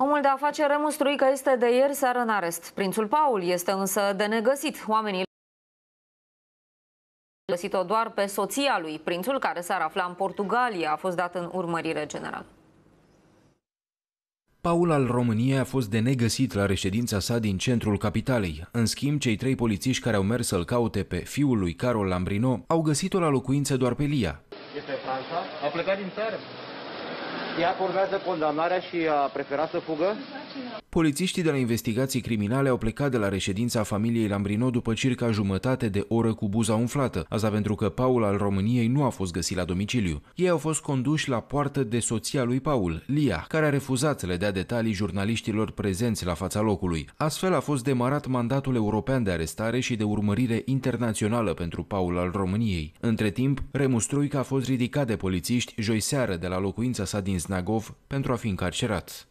Omul de afaceri Remus că este de ieri seară în arest. Prințul Paul este însă de negăsit. Oamenii găsit-o doar pe soția lui. Prințul, care s-ar afla în Portugalia, a fost dat în urmărire general. Paul al României a fost de negăsit la reședința sa din centrul capitalei. În schimb, cei trei polițiști care au mers să-l caute pe fiul lui Carol Lambrino au găsit-o la locuință doar pe Lia. Este Franța? A plecat din țară. Ea urmează condamnarea și a preferat să fugă? Polițiștii de la investigații criminale au plecat de la reședința familiei Lambrino după circa jumătate de oră cu buza umflată, asta pentru că Paul al României nu a fost găsit la domiciliu. Ei au fost conduși la poartă de soția lui Paul, Lia, care a refuzat să le dea detalii jurnaliștilor prezenți la fața locului. Astfel a fost demarat mandatul european de arestare și de urmărire internațională pentru Paul al României. Între timp, Remus Troica a fost ridicat de polițiști joi seară de la locuința sa din Snagov pentru a fi încarcerat.